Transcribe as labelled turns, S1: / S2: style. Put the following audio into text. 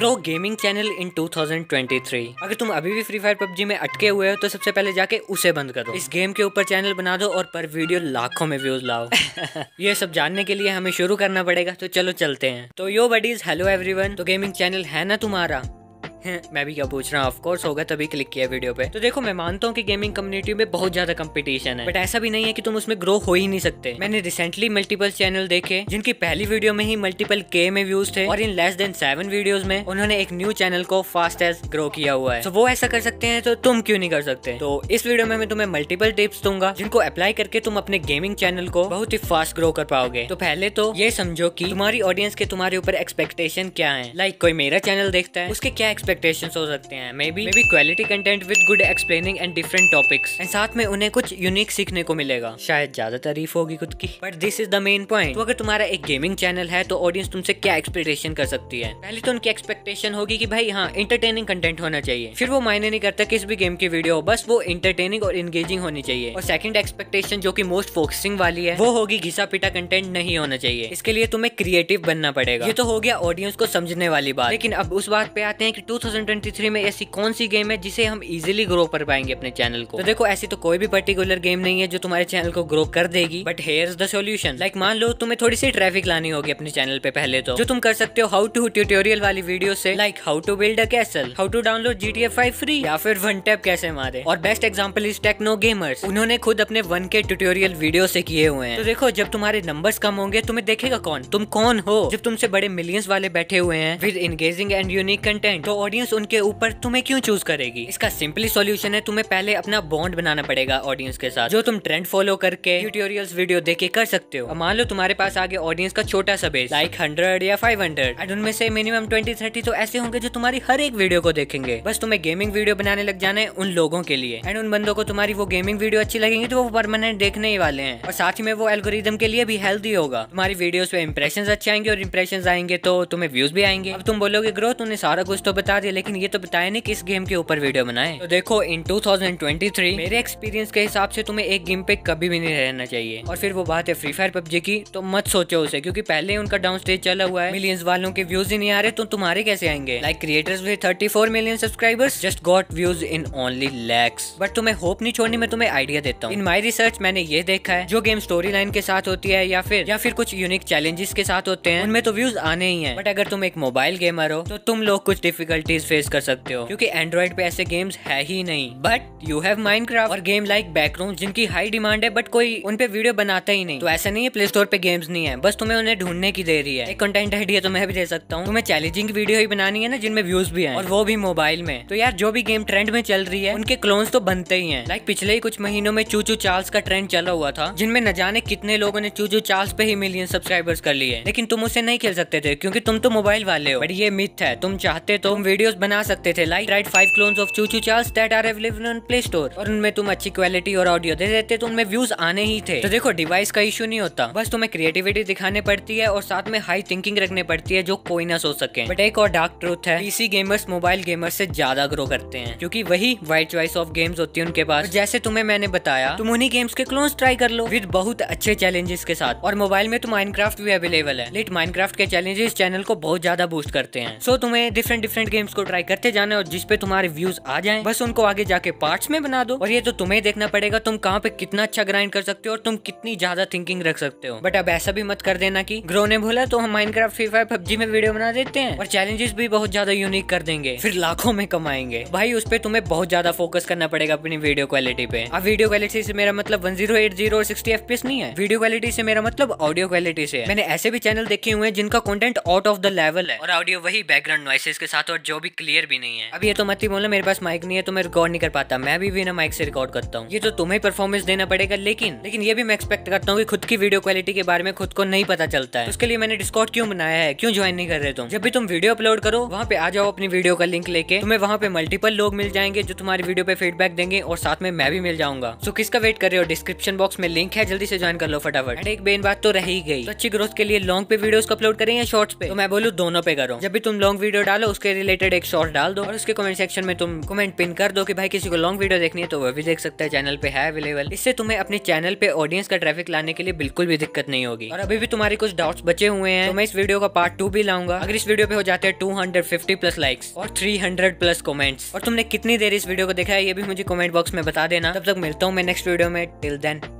S1: grow gaming channel in 2023 अगर तुम अभी भी फ्री फायर पबजी में अटके हुए हो तो सबसे पहले जाके उसे बंद करो इस गेम के ऊपर चैनल बना दो और पर वीडियो लाखों में व्यूज लाओ ये सब जानने के लिए हमें शुरू करना पड़ेगा तो चलो चलते हैं तो यो बडीज हेलो एवरीवन तो गेमिंग चैनल है ना तुम्हारा मैं भी क्या पूछ रहा हूँ ऑफकोर्स होगा तभी क्लिक किया वीडियो पे तो देखो मैं मानता हूँ कि गेमिंग कम्युनिटी में बहुत ज्यादा कंपटीशन है बट ऐसा भी नहीं है कि तुम उसमें ग्रो हो ही नहीं सकते मैंने रिसेंटली मल्टीपल चैनल देखे जिनकी पहली वीडियो में ही मल्टीपल के में व्यूज थे और in less than seven video में उन्होंने एक न्यू चैनल को फास्टेस्ट ग्रो किया हुआ है तो वो ऐसा कर सकते हैं तो तुम क्यों नहीं कर सकते तो इस वीडियो में मैं तुम्हें मल्टीपल टिप्स दूंगा जिनको अप्लाई करके तुम अपने गेमिंग चैनल को बहुत ही फास्ट ग्रो कर पाओगे तो पहले तो ये समझो की तुम्हारी ऑडियंस के तुम्हारे ऊपर एक्सपेक्टेशन क्या है लाइक कोई मेरा चैनल देखता है उसके क्या एक्सपेक्टेशन हो सकते हैं maybe maybe quality content with good explaining and different topics and साथ में उन्हें कुछ यूनिक सीखने को मिलेगा शायद ज्यादा तारीफ होगी खुद की but this is the main point अगर तुम्हारा एक गेमिंग चैनल है तो ऑडियंस तुमसे क्या एक्सपेक्टेशन कर सकती है पहले तो उनकी एक्सपेक्टेशन होगी की भाई हाँ इंटरटेनिंग कंटेंट होना चाहिए फिर वो मायने नहीं करता किस भी गेम की वीडियो हो बस वो इंटरटेनिंग और इंगेजिंग होनी चाहिए और सेकंड एक्सपेक्टेशन जो कि मोस्ट फोकसिंग वाली है वो होगी घिसा पिटा कंटेंट नहीं होना चाहिए इसके लिए तुम्हें क्रिएटिव बनना पड़ेगा ये तो हो गया ऑडियंस को समझने वाली बात लेकिन अब उस बात पे आते हैं कि टू 2023 में ऐसी कौन सी गेम है जिसे हम इजिली ग्रो कर पाएंगे अपने चैनल को तो देखो ऐसी तो कोई भी पर्टिकुलर गेम नहीं है जो तुम्हारे चैनल को ग्रो कर देगी but here the solution like मान लो तुम्हें थोड़ी सी ट्रैफिक लानी होगी अपने चैनल पे पहले तो जो तुम कर सकते हो हाउ टू ट्यूटोरियल वाली वीडियो से like how to build a castle how to download G T free या फिर वन टैप कैसे मारे और best example is Techno Gamers उन्होंने खुद अपने वन के ट्यूटोरियल वीडियो से किए हुए हैं तो देखो जब तुम्हारे नंबर्स कम होंगे तुम्हें देखेगा कौन तुम कौन हो जब तुमसे बड़े मिलियंस वाले बैठे हुए हैं with engaging and unique content तो ऑडियंस उनके ऊपर तुम्हें क्यों चूज करेगी इसका सिंपली सॉल्यूशन है तुम्हें पहले अपना बॉन्ड बनाना पड़ेगा ऑडियंस के साथ जो तुम ट्रेंड फॉलो करके ट्यूटोरियल्स वीडियो देख के कर सकते हो मान लो तुम्हारे पास आगे ऑडियंस का छोटा सा बेस लाइक हंड्रेड या फाइव हंड्रेड उनमें से मिनिमम ट्वेंटी थर्टी तो ऐसे होंगे जो तुम्हारी हर एक वीडियो को देखेंगे बस तुम्हें गेमिंग वीडियो बनाने लग जाने उन लोगों के लिए एंड उन बंदों को तुम्हारी वो गेमिंग वीडियो अच्छी लगेंगी तो वो परमानेंट देखने ही वाले हैं और साथ ही में वो एल्गोरिदम के लिए भी हेल्दी होगा तुम्हारी वीडियोस पे इंप्रेशन अच्छे आएंगे और इंप्रेशन आएंगे तो तुम्हें व्यूज भी आएंगे अब तुम बोलोगे ग्रोथ उन्हें सारा कुछ तो बता बता दिया लेकिन ये तो बताया नहीं किस गेम के ऊपर वीडियो बनाए तो देखो इन 2023 मेरे एक्सपीरियंस के हिसाब से तुम्हें एक गेम पे कभी भी नहीं रहना चाहिए और फिर वो बात है फ्री फायर पबजी की तो मत सोचो उसे क्योंकि पहले ही उनका डाउन स्टेज चला हुआ है मिलियंस वालों के व्यूज ही नहीं आ रहे तो तुम्हारे कैसे आएंगे like creators with thirty million subscribers just got views in only lakhs but तुम्हें होप नहीं छोड़नी मैं तुम्हें आइडिया देता हूँ इन माई रिसर्च मैंने ये देखा है जो गेम स्टोरी लाइन के साथ होती है या फिर या फिर कुछ यूनिक चैलेंजेस के साथ होते हैं उनमें तो व्यूज आने ही है बट अगर तुम एक मोबाइल गेमर हो तो तुम लोग कुछ डिफिकल्टी डिफिकल्टीज फेस कर सकते हो क्योंकि एंड्रॉइड पे ऐसे गेम्स है ही नहीं बट यू हैव माइंड और गेम लाइक बैकग्राउंड जिनकी हाई डिमांड है बट कोई उन पे वीडियो बनाता ही नहीं तो ऐसा नहीं है प्ले स्टोर पे गेम्स नहीं है बस तुम्हें उन्हें ढूंढने की दे रही है एक कंटेंट आइडिया तो मैं भी दे सकता हूँ तुम्हें चैलेंजिंग वीडियो ही बनानी है ना जिनमें व्यूज भी है और वो भी मोबाइल में तो यार जो भी गेम ट्रेंड में चल रही है उनके क्लोन्स तो बनते ही है लाइक पिछले ही कुछ महीनों में चूचू चार्ल्स का ट्रेंड चला हुआ था जिनमें न जाने कितने लोगों ने चूचू चार्ल्स पे ही मिलियन सब्सक्राइबर्स कर लिए लेकिन तुम उसे नहीं खेल सकते थे क्योंकि तुम तो मोबाइल वाले हो बट ये मिथ है तुम चाहते तो वीडियो वीडियोस बना सकते थे like right five clones of choo choo Charles that are available on Play Store और उनमें तुम अच्छी क्वालिटी और ऑडियो दे देते तो उनमें व्यूज आने ही थे तो देखो डिवाइस का इशू नहीं होता बस तुम्हें क्रिएटिविटी दिखाने पड़ती है और साथ में हाई थिंकिंग रखने पड़ती है जो कोई ना सोच सके बट एक और डार्क ट्रूथ है इसी गेमर्स मोबाइल गेमर्स से ज्यादा ग्रो करते हैं क्योंकि वही वाइट चॉइस ऑफ गेम्स होती है उनके पास जैसे तुम्हें मैंने बताया तुम उन्हीं गेम्स के क्लोन्स ट्राई कर लो विद बहुत अच्छे चैलेंजेस के साथ और मोबाइल में तो माइनक्राफ्ट भी अवेलेबल है लेट माइनक्राफ्ट के चैलेंजेस चैनल को बहुत ज्यादा बूस्ट करते हैं सो so, तुम्हें डिफरेंट डिफरेंट गेम गेम्स को ट्राई करते जाना और जिसपे तुम्हारे व्यूज आ जाए बस उनको आगे जाके पार्ट में बना दो और ये तो तुम्हें देखना पड़ेगा तुम कहाँ पे कितना अच्छा ग्राइंड कर सकते हो और तुम कितनी ज्यादा थिंकिंग रख सकते हो बट अब ऐसा भी मत कर देना की ग्रो ने बोला तो हम माइनक्राफ्ट फ्री फायर पबजी में वीडियो बना देते हैं और चैलेंजेस भी बहुत ज्यादा यूनिक कर देंगे फिर लाखों में कमाएंगे भाई उस पर तुम्हें बहुत ज्यादा फोकस करना पड़ेगा अपनी वीडियो क्वालिटी पे अब वीडियो क्वालिटी से मेरा मतलब one zero eight zero sixty F नहीं है वीडियो क्वालिटी से मेरा मतलब ऑडियो क्वालिटी से है मैंने ऐसे भी चैनल देखे हुए हैं जिनका content out of the level है और ऑडियो वही बैकग्राउंड नॉइसेस के साथ और जो भी क्लियर भी नहीं है अभी ये तो मत ही बोलना मेरे पास माइक नहीं है तो मैं रिकॉर्ड नहीं कर पाता मैं भी बिना माइक से रिकॉर्ड करता हूँ ये तो तुम्हें परफॉर्मेंस देना पड़ेगा लेकिन लेकिन ये भी मैं एक्सपेक्ट करता हूँ की खुद की वीडियो क्वालिटी के बारे में खुद को नहीं पता चलता है उसके लिए मैंने डिस्कॉर्ड क्यों बनाया है क्यों ज्वाइन नहीं कर रहे तुम जब भी तुम वीडियो अपलोड करो वहाँ पे आ जाओ अपनी वीडियो का लिंक लेके तुम्हें वहाँ पे मल्टीपल लोग मिल जाएंगे जो तुम्हारी वीडियो पे फीडबैक देंगे और साथ में मैं भी मिल जाऊंगा सो किसका वेट कर रहे हो डिस्क्रिप्शन बॉक्स में लिंक है जल्दी से ज्वाइन कर लो फटाफट एक बेन बात तो रही गई तो अच्छी ग्रोथ के लिए लॉन्ग पे वीडियोस को अपलोड करें या शॉर्ट्स पे तो मैं बोलूँ दोनों पे करो जब भी तुम लॉन्ग वीडियो डालो उसके रिलेटेड रिलेटेड एक शॉर्ट डाल दो और उसके कमेंट सेक्शन में तुम कमेंट पिन कर दो कि भाई किसी को लॉन्ग वीडियो देखनी है तो वह भी देख सकता है चैनल पे है अवेलेबल इससे तुम्हें अपने चैनल पे ऑडियंस का ट्रैफिक लाने के लिए बिल्कुल भी दिक्कत नहीं होगी और अभी भी तुम्हारे कुछ डाउट्स बचे हुए हैं तो मैं इस वीडियो का पार्ट टू भी लाऊंगा अगर इस वीडियो पे हो जाते हैं टू प्लस लाइक्स और थ्री प्लस कॉमेंट्स और तुमने कितनी देर इस वीडियो को देखा है ये भी मुझे कॉमेंट बॉक्स में बता देना तब तक मिलता हूँ मैं नेक्स्ट वीडियो में टिल देन